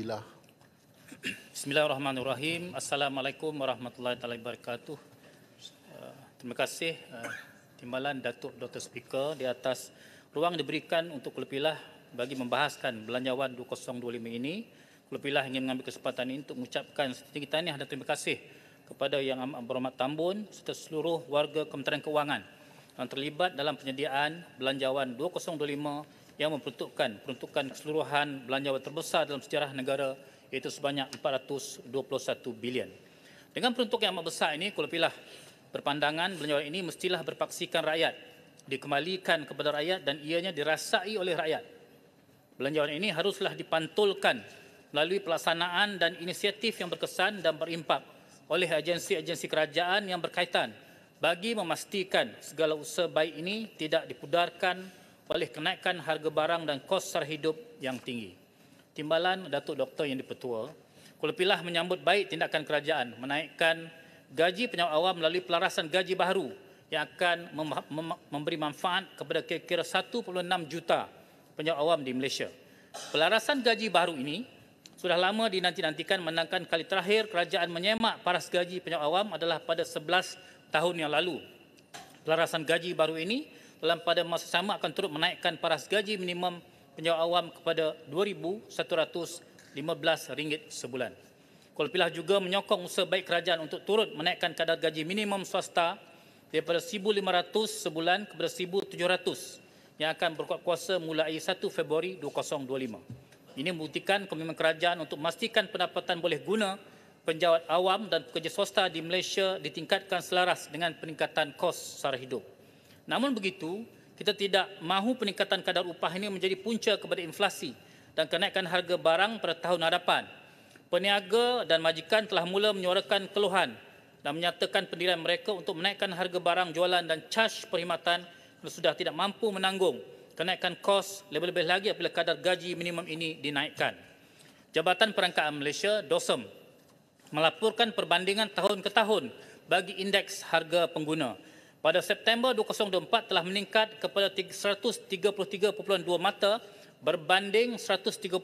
billah. Bismillahirrahmanirrahim. Assalamualaikum warahmatullahi taala wabarakatuh. Uh, terima kasih uh, timbalan Datuk Dr Speaker di atas ruang diberikan untuk Kelepilah bagi membahaskan belanjawan 2025 ini. Kelepilah ingin mengambil kesempatan ini untuk mengucapkan setinggi tahniah dan terima kasih kepada yang amat berhormat Tambun serta seluruh warga Kementerian Keuangan yang terlibat dalam penyediaan belanjawan 2025 yang memperuntukkan peruntukan keseluruhan belanja terbesar dalam sejarah negara iaitu sebanyak 421 bilion. Dengan peruntukan yang amat besar ini, kalau pilih berpandangan belanja ini mestilah berpaksikan rakyat, dikembalikan kepada rakyat dan ianya dirasai oleh rakyat. Belanja ini haruslah dipantulkan melalui pelaksanaan dan inisiatif yang berkesan dan berimpak oleh agensi-agensi kerajaan yang berkaitan bagi memastikan segala usaha baik ini tidak dipudarkan oleh kenaikan harga barang dan kos sara hidup yang tinggi. Timbalan Datuk Doktor yang dipertua, Kulepilah menyambut baik tindakan kerajaan menaikkan gaji penyawa awam melalui pelarasan gaji baru yang akan mem- mem- memberi manfaat kepada kira-kira 1.6 juta penyawa awam di Malaysia. Pelarasan gaji baru ini sudah lama dinanti-nantikan menangkan kali terakhir kerajaan menyemak paras gaji penyawa awam adalah pada 11 tahun yang lalu. Pelarasan gaji baru ini dalam pada masa sama akan turut menaikkan paras gaji minimum penjawat awam kepada RM2,115 sebulan. Kolpilah juga menyokong usaha baik kerajaan untuk turut menaikkan kadar gaji minimum swasta daripada RM1,500 sebulan kepada RM1,700 yang akan berkuat kuasa mulai 1 Februari 2025. Ini membuktikan komitmen kerajaan untuk memastikan pendapatan boleh guna penjawat awam dan pekerja swasta di Malaysia ditingkatkan selaras dengan peningkatan kos sara hidup. Namun begitu, kita tidak mahu peningkatan kadar upah ini menjadi punca kepada inflasi dan kenaikan harga barang pada tahun hadapan. Peniaga dan majikan telah mula menyuarakan keluhan dan menyatakan pendirian mereka untuk menaikkan harga barang jualan dan caj perkhidmatan sudah tidak mampu menanggung kenaikan kos lebih-lebih lagi apabila kadar gaji minimum ini dinaikkan. Jabatan Perangkaan Malaysia, DOSEM, melaporkan perbandingan tahun ke tahun bagi indeks harga pengguna pada September 2024 telah meningkat kepada 133.2 mata berbanding 130.8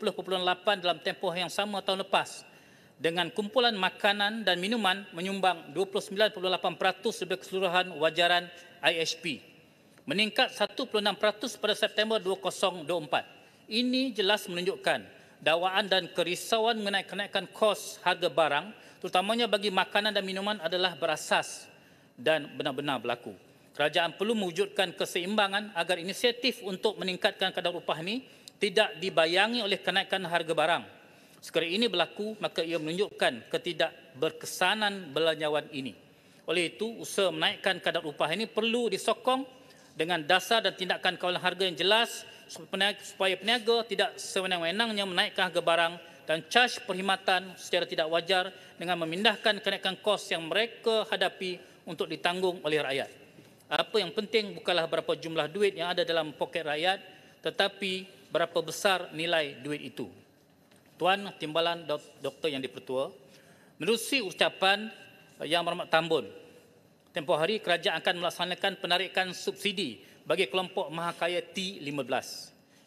dalam tempoh yang sama tahun lepas dengan kumpulan makanan dan minuman menyumbang 29.8% sebagai keseluruhan wajaran IHP meningkat 1.6% pada September 2024. Ini jelas menunjukkan dakwaan dan kerisauan mengenai kenaikan kos harga barang terutamanya bagi makanan dan minuman adalah berasas dan benar-benar berlaku. Kerajaan perlu mewujudkan keseimbangan agar inisiatif untuk meningkatkan kadar upah ini tidak dibayangi oleh kenaikan harga barang. Sekarang ini berlaku, maka ia menunjukkan ketidakberkesanan belanjawan ini. Oleh itu, usaha menaikkan kadar upah ini perlu disokong dengan dasar dan tindakan kawalan harga yang jelas supaya peniaga tidak sewenang-wenangnya menaikkan harga barang dan charge perkhidmatan secara tidak wajar dengan memindahkan kenaikan kos yang mereka hadapi untuk ditanggung oleh rakyat. Apa yang penting bukanlah berapa jumlah duit yang ada dalam poket rakyat tetapi berapa besar nilai duit itu. Tuan Timbalan Doktor Yang Dipertua, menerusi ucapan Yang Berhormat Tambun, tempoh hari kerajaan akan melaksanakan penarikan subsidi bagi kelompok mahakaya T15.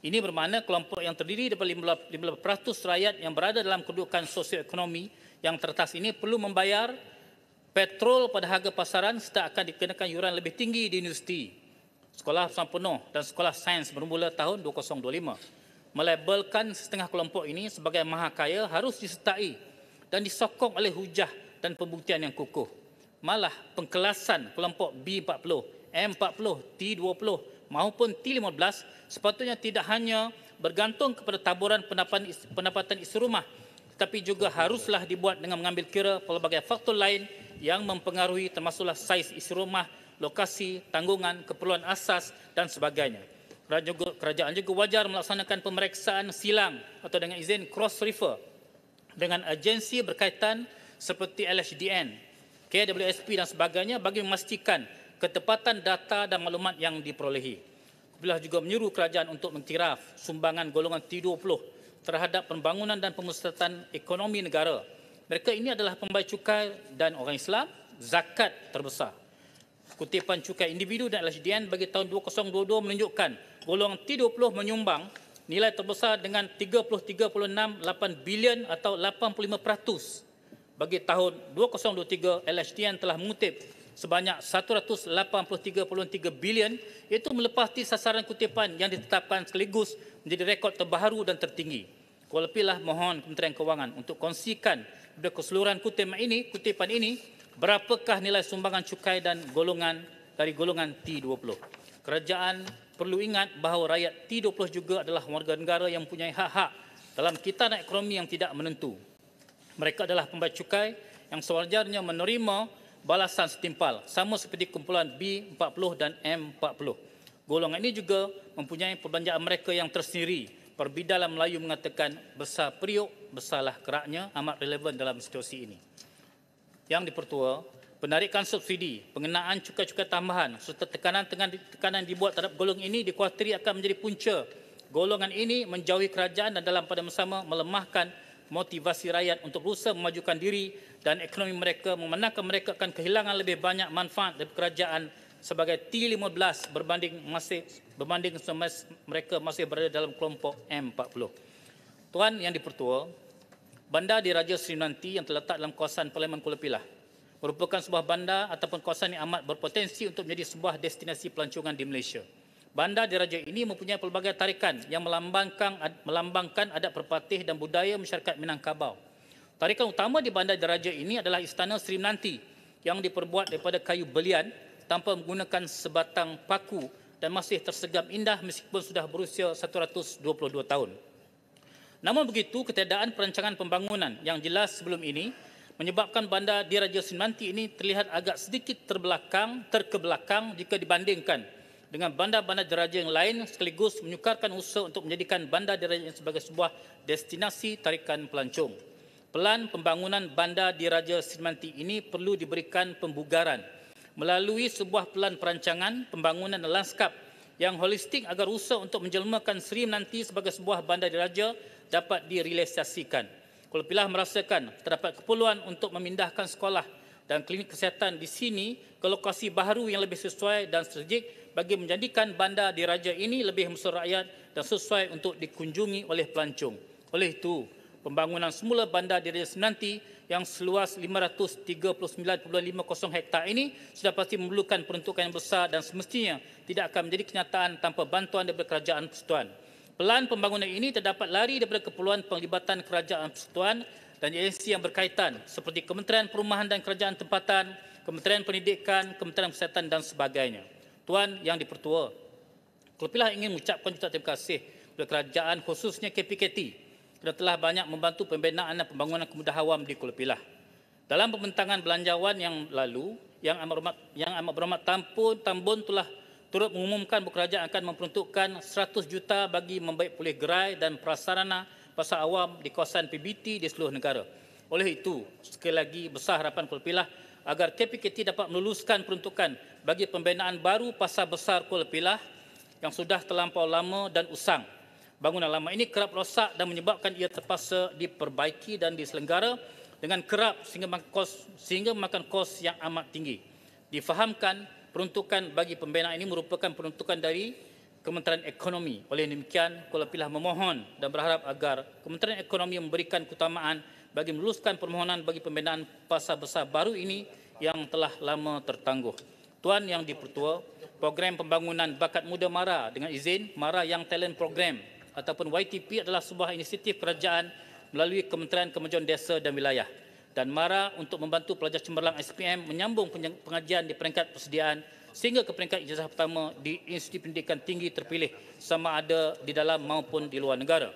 Ini bermakna kelompok yang terdiri daripada 15% rakyat yang berada dalam kedudukan sosioekonomi yang tertas ini perlu membayar petrol pada harga pasaran serta akan dikenakan yuran lebih tinggi di universiti sekolah sang penuh dan sekolah sains bermula tahun 2025. Melabelkan setengah kelompok ini sebagai maha kaya harus disertai dan disokong oleh hujah dan pembuktian yang kukuh. Malah pengkelasan kelompok B40, M40, T20 maupun T15 sepatutnya tidak hanya bergantung kepada taburan pendapatan pendapatan isi rumah tetapi juga haruslah dibuat dengan mengambil kira pelbagai faktor lain yang mempengaruhi termasuklah saiz isi rumah, lokasi, tanggungan, keperluan asas dan sebagainya. Kerajaan juga wajar melaksanakan pemeriksaan silang atau dengan izin cross-refer dengan agensi berkaitan seperti LHDN, KWSP dan sebagainya bagi memastikan ketepatan data dan maklumat yang diperolehi. Kepulauan juga menyuruh kerajaan untuk mengiktiraf sumbangan golongan T20 terhadap pembangunan dan pemusatan ekonomi negara mereka ini adalah pembayar cukai dan orang Islam zakat terbesar. Kutipan cukai individu dan LHDN bagi tahun 2022 menunjukkan golongan T20 menyumbang nilai terbesar dengan 33.68 bilion atau 85% bagi tahun 2023 LHDN telah mengutip sebanyak 183.3 bilion iaitu melepasi sasaran kutipan yang ditetapkan sekaligus menjadi rekod terbaru dan tertinggi. Kualipilah mohon Kementerian Kewangan untuk kongsikan the keseluruhan kutip ini, kutipan ini, berapakah nilai sumbangan cukai dan golongan dari golongan T20? Kerajaan perlu ingat bahawa rakyat T20 juga adalah warga negara yang mempunyai hak-hak dalam nak ekonomi yang tidak menentu. Mereka adalah pembayar cukai yang sewajarnya menerima balasan setimpal sama seperti kumpulan B40 dan M40. Golongan ini juga mempunyai perbelanjaan mereka yang tersendiri. Perbidalan Melayu mengatakan besar periuk besarlah keraknya amat relevan dalam situasi ini. Yang dipertua, penarikan subsidi, pengenaan cukai-cukai tambahan serta tekanan dengan tekanan dibuat terhadap golongan ini dikhawatiri akan menjadi punca golongan ini menjauhi kerajaan dan dalam pada masa melemahkan motivasi rakyat untuk berusaha memajukan diri dan ekonomi mereka memandangkan mereka akan kehilangan lebih banyak manfaat dari kerajaan sebagai T15 berbanding masih berbanding mereka masih berada dalam kelompok M40. Tuan yang dipertua, bandar di Raja Seri Nanti yang terletak dalam kawasan Parlimen Kuala Pilah merupakan sebuah bandar ataupun kawasan yang amat berpotensi untuk menjadi sebuah destinasi pelancongan di Malaysia. Bandar di Raja ini mempunyai pelbagai tarikan yang melambangkan, melambangkan adat perpatih dan budaya masyarakat Minangkabau. Tarikan utama di Bandar di Raja ini adalah Istana Seri Nanti yang diperbuat daripada kayu belian tanpa menggunakan sebatang paku dan masih tersegam indah meskipun sudah berusia 122 tahun. Namun begitu, ketiadaan perancangan pembangunan yang jelas sebelum ini menyebabkan bandar di Raja Sinmanti ini terlihat agak sedikit terbelakang, terkebelakang jika dibandingkan dengan bandar-bandar diraja yang lain sekaligus menyukarkan usaha untuk menjadikan bandar diraja ini sebagai sebuah destinasi tarikan pelancong. Pelan pembangunan bandar diraja Sinmanti ini perlu diberikan pembugaran melalui sebuah pelan perancangan pembangunan lanskap yang holistik agar usaha untuk menjelmakan Seri nanti sebagai sebuah bandar diraja dapat direalisasikan. Kuala Pilah merasakan terdapat keperluan untuk memindahkan sekolah dan klinik kesihatan di sini ke lokasi baru yang lebih sesuai dan strategik bagi menjadikan bandar diraja ini lebih mesra rakyat dan sesuai untuk dikunjungi oleh pelancong. Oleh itu, pembangunan semula bandar Diraja Senanti yang seluas 539.50 hektar ini sudah pasti memerlukan peruntukan yang besar dan semestinya tidak akan menjadi kenyataan tanpa bantuan daripada Kerajaan persekutuan. Pelan pembangunan ini terdapat lari daripada keperluan penglibatan Kerajaan persekutuan dan agensi yang berkaitan seperti Kementerian Perumahan dan Kerajaan Tempatan, Kementerian Pendidikan, Kementerian Kesihatan dan sebagainya. Tuan Yang Dipertua, Kelebihlah ingin mengucapkan juta terima kasih kepada kerajaan khususnya KPKT kita telah banyak membantu pembinaan dan pembangunan kemudahan awam di Kuala Pilah. Dalam pembentangan belanjawan yang lalu, yang amat berhormat, yang amat berhormat Tampun, Tambun telah turut mengumumkan bekerja akan memperuntukkan 100 juta bagi membaik pulih gerai dan prasarana pasar awam di kawasan PBT di seluruh negara. Oleh itu, sekali lagi besar harapan Kuala Pilah agar KPKT dapat meluluskan peruntukan bagi pembinaan baru pasar besar Kuala Pilah yang sudah terlampau lama dan usang bangunan lama ini kerap rosak dan menyebabkan ia terpaksa diperbaiki dan diselenggara dengan kerap sehingga makan kos, sehingga makan kos yang amat tinggi. Difahamkan peruntukan bagi pembinaan ini merupakan peruntukan dari Kementerian Ekonomi. Oleh demikian, Kuala Pilah memohon dan berharap agar Kementerian Ekonomi memberikan keutamaan bagi meluluskan permohonan bagi pembinaan pasar besar baru ini yang telah lama tertangguh. Tuan Yang Dipertua, program pembangunan bakat muda MARA dengan izin MARA yang Talent Program ataupun YTP adalah sebuah inisiatif kerajaan melalui Kementerian Kemajuan Desa dan Wilayah dan MARA untuk membantu pelajar cemerlang SPM menyambung pengajian di peringkat persediaan sehingga ke peringkat ijazah pertama di institusi pendidikan tinggi terpilih sama ada di dalam maupun di luar negara.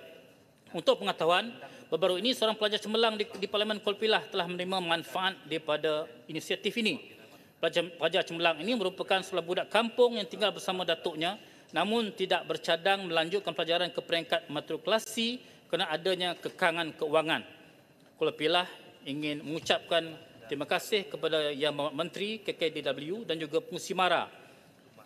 Untuk pengetahuan, baru-baru ini seorang pelajar cemerlang di, di Parlimen Pilah telah menerima manfaat daripada inisiatif ini. Pelajar, pelajar cemerlang ini merupakan seorang budak kampung yang tinggal bersama datuknya namun tidak bercadang melanjutkan pelajaran ke peringkat matrikulasi kerana adanya kekangan keuangan. Kulepilah ingin mengucapkan terima kasih kepada Yang Mahat Menteri KKDW dan juga Pengusi Mara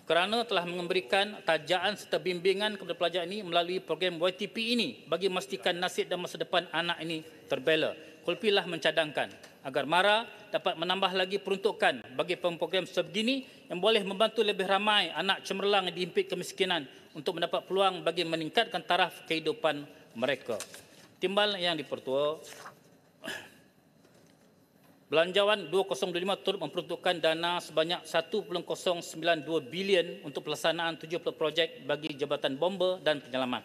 kerana telah memberikan tajaan serta bimbingan kepada pelajar ini melalui program YTP ini bagi memastikan nasib dan masa depan anak ini terbela. Kulepilah mencadangkan agar MARA dapat menambah lagi peruntukan bagi program sebegini yang boleh membantu lebih ramai anak cemerlang yang dihimpit kemiskinan untuk mendapat peluang bagi meningkatkan taraf kehidupan mereka. Timbal yang dipertua, Belanjawan 2025 turut memperuntukkan dana sebanyak 1.092 bilion untuk pelaksanaan 70 projek bagi Jabatan Bomba dan Penyelamat.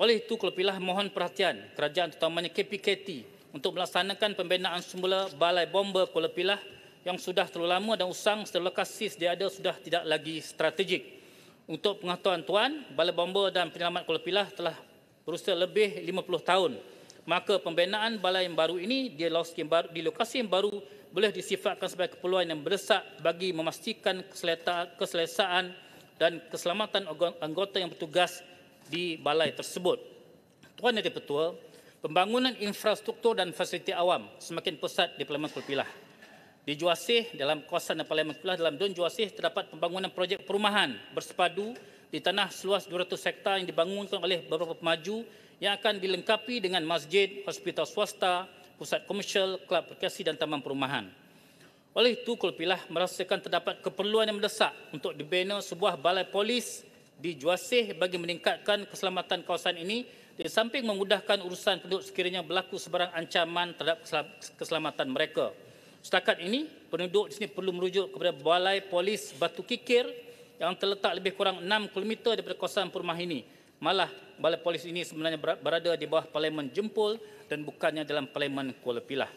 Oleh itu, kelebihlah mohon perhatian kerajaan terutamanya KPKT untuk melaksanakan pembinaan semula Balai Bomber Kuala Pilah yang sudah terlalu lama dan usang serta lokasi sedia ada sudah tidak lagi strategik. Untuk pengetahuan tuan, Balai Bomber dan Penyelamat Kuala Pilah telah berusia lebih 50 tahun. Maka pembinaan balai yang baru ini di lokasi yang baru, di lokasi yang baru boleh disifatkan sebagai keperluan yang berdesak bagi memastikan keselesaan dan keselamatan anggota yang bertugas di balai tersebut. Tuan dan Tuan Pertua, pembangunan infrastruktur dan fasiliti awam semakin pesat di Parlimen Kulpilah. Di Juasih, dalam kawasan di Parlimen Kulpilah, dalam Dun Juasih, terdapat pembangunan projek perumahan bersepadu di tanah seluas 200 hektar yang dibangunkan oleh beberapa pemaju yang akan dilengkapi dengan masjid, hospital swasta, pusat komersial, klub perkasi dan taman perumahan. Oleh itu, Kulpilah merasakan terdapat keperluan yang mendesak untuk dibina sebuah balai polis di Juasih bagi meningkatkan keselamatan kawasan ini di samping memudahkan urusan penduduk sekiranya berlaku sebarang ancaman terhadap keselamatan mereka. Setakat ini, penduduk di sini perlu merujuk kepada Balai Polis Batu Kikir yang terletak lebih kurang 6 km daripada kawasan perumah ini. Malah, Balai Polis ini sebenarnya berada di bawah Parlimen Jempol dan bukannya dalam Parlimen Kuala Pilah.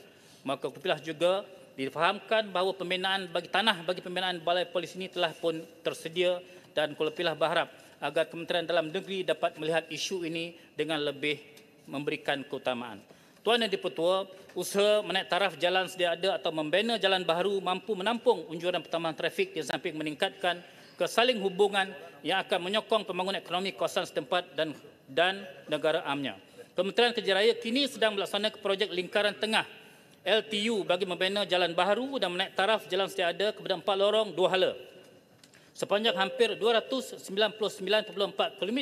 Maka Kuala Pilah juga difahamkan bahawa pembinaan bagi tanah bagi pembinaan Balai Polis ini telah pun tersedia dan Kuala Pilah berharap agar Kementerian Dalam Negeri dapat melihat isu ini dengan lebih memberikan keutamaan. Tuan dan Dipertua, usaha menaik taraf jalan sedia ada atau membina jalan baru mampu menampung unjuran pertambahan trafik di samping meningkatkan kesaling hubungan yang akan menyokong pembangunan ekonomi kawasan setempat dan dan negara amnya. Kementerian Kerja Raya kini sedang melaksanakan projek lingkaran tengah LTU bagi membina jalan baru dan menaik taraf jalan sedia ada kepada empat lorong dua hala sepanjang hampir 299.4 km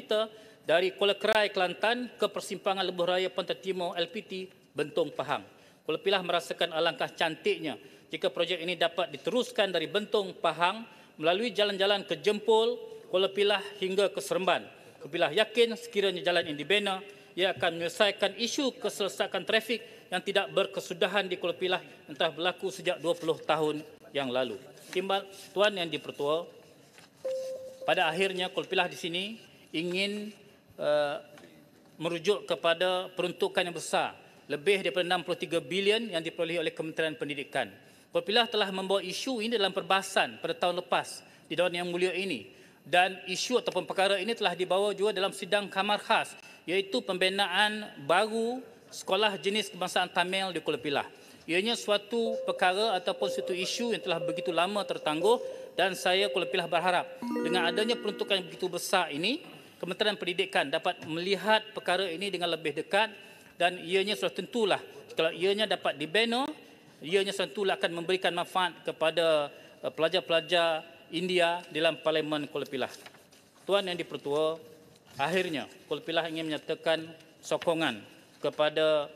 dari Kuala Kerai, Kelantan ke persimpangan Lebuh Raya Pantai Timur LPT Bentong Pahang. Kuala Pilah merasakan alangkah cantiknya jika projek ini dapat diteruskan dari Bentong Pahang melalui jalan-jalan ke Jempol, Kuala Pilah hingga ke Seremban. Kuala Pilah yakin sekiranya jalan ini dibina, ia akan menyelesaikan isu keselesakan trafik yang tidak berkesudahan di Kuala Pilah yang telah berlaku sejak 20 tahun yang lalu. Timbal Tuan yang dipertua, pada akhirnya Kulpilah di sini ingin uh, merujuk kepada peruntukan yang besar lebih daripada 63 bilion yang diperoleh oleh Kementerian Pendidikan. Kulpilah telah membawa isu ini dalam perbahasan pada tahun lepas di Dewan Yang Mulia ini dan isu ataupun perkara ini telah dibawa juga dalam sidang kamar khas iaitu pembinaan baru sekolah jenis kebangsaan Tamil di Kulpilah. Ianya suatu perkara ataupun suatu isu yang telah begitu lama tertangguh dan saya kelebihlah berharap dengan adanya peruntukan yang begitu besar ini Kementerian Pendidikan dapat melihat perkara ini dengan lebih dekat dan ianya sudah tentulah kalau ianya dapat dibina ianya sudah tentulah akan memberikan manfaat kepada eh, pelajar-pelajar India dalam Parlimen Kuala Pilah. Tuan Yang Dipertua, akhirnya Kuala Pilah ingin menyatakan sokongan kepada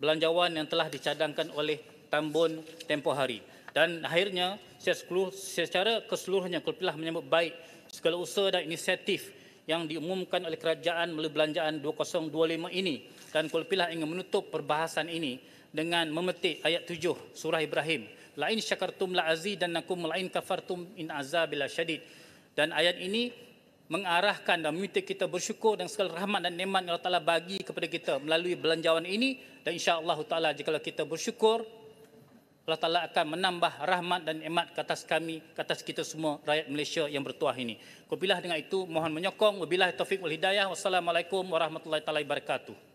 belanjawan yang telah dicadangkan oleh Tambun Tempo hari dan akhirnya secara keseluruhannya Kulpilah menyambut baik segala usaha dan inisiatif yang diumumkan oleh kerajaan melalui belanjaan 2025 ini dan Kulpilah ingin menutup perbahasan ini dengan memetik ayat 7 surah Ibrahim lain syakartum la aziz dan nakum lain kafartum in azabila syadid dan ayat ini mengarahkan dan meminta kita bersyukur dengan segala rahmat dan nikmat yang Allah Ta'ala bagi kepada kita melalui belanjawan ini dan insya-Allah Taala jika kita bersyukur Allah Ta'ala akan menambah rahmat dan imat ke atas kami, ke atas kita semua rakyat Malaysia yang bertuah ini. Kupilah dengan itu, mohon menyokong. Wabilah taufiq wal hidayah. Wassalamualaikum warahmatullahi wabarakatuh.